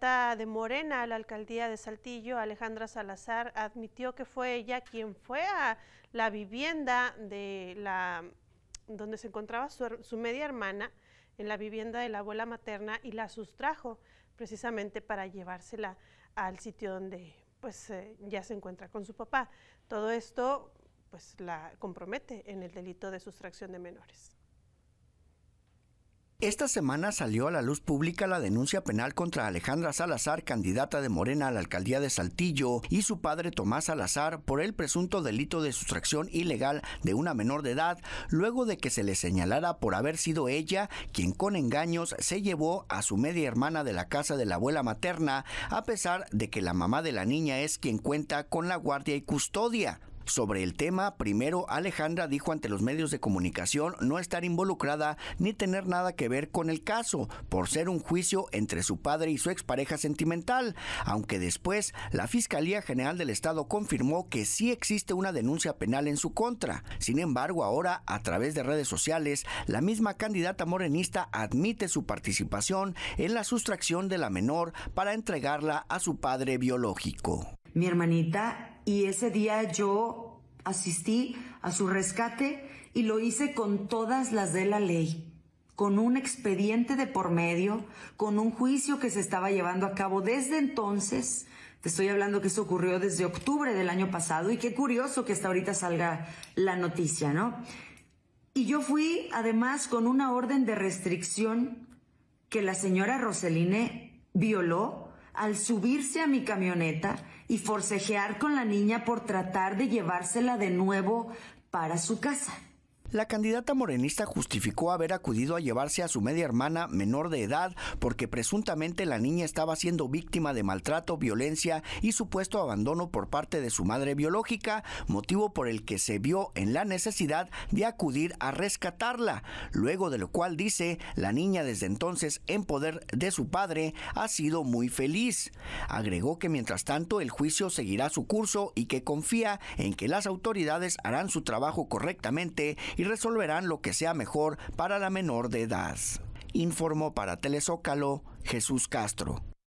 de Morena a la alcaldía de Saltillo, Alejandra Salazar, admitió que fue ella quien fue a la vivienda de donde se encontraba su, media hermana, en la vivienda de la abuela materna, y la sustrajo precisamente para llevársela al sitio donde pues eh, ya se encuentra con su papá. Todo esto pues la compromete en el delito de sustracción de menores. Esta semana salió a la luz pública la denuncia penal contra Alejandra Salazar, candidata de Morena a la alcaldía de Saltillo, y su padre Tomás Salazar por el presunto delito de sustracción ilegal de una menor de edad, luego de que se le señalara por haber sido ella quien con engaños se llevó a su media hermana de la casa de la abuela materna, a pesar de que la mamá de la niña es quien cuenta con la guardia y custodia. Sobre el tema, primero Alejandra dijo ante los medios de comunicación no estar involucrada ni tener nada que ver con el caso, por ser un juicio entre su padre y su expareja sentimental, aunque después la Fiscalía General del Estado confirmó que sí existe una denuncia penal en su contra. Sin embargo, ahora, a través de redes sociales, la misma candidata morenista admite su participación en la sustracción de la menor para entregarla a su padre biológico. Mi hermanita y ese día yo asistí a su rescate y lo hice con todas las de la ley, con un expediente de por medio, con un juicio que se estaba llevando a cabo desde entonces. Te estoy hablando que eso ocurrió desde octubre del año pasado y qué curioso que hasta ahorita salga la noticia, ¿no? Y yo fui además con una orden de restricción que la señora Roseline violó al subirse a mi camioneta y forcejear con la niña por tratar de llevársela de nuevo para su casa. La candidata morenista justificó haber acudido a llevarse a su media hermana menor de edad porque presuntamente la niña estaba siendo víctima de maltrato, violencia y supuesto abandono por parte de su madre biológica, motivo por el que se vio en la necesidad de acudir a rescatarla, luego de lo cual dice la niña desde entonces en poder de su padre ha sido muy feliz. Agregó que mientras tanto el juicio seguirá su curso y que confía en que las autoridades harán su trabajo correctamente y resolverán lo que sea mejor para la menor de edad. Informó para Telezócalo Jesús Castro.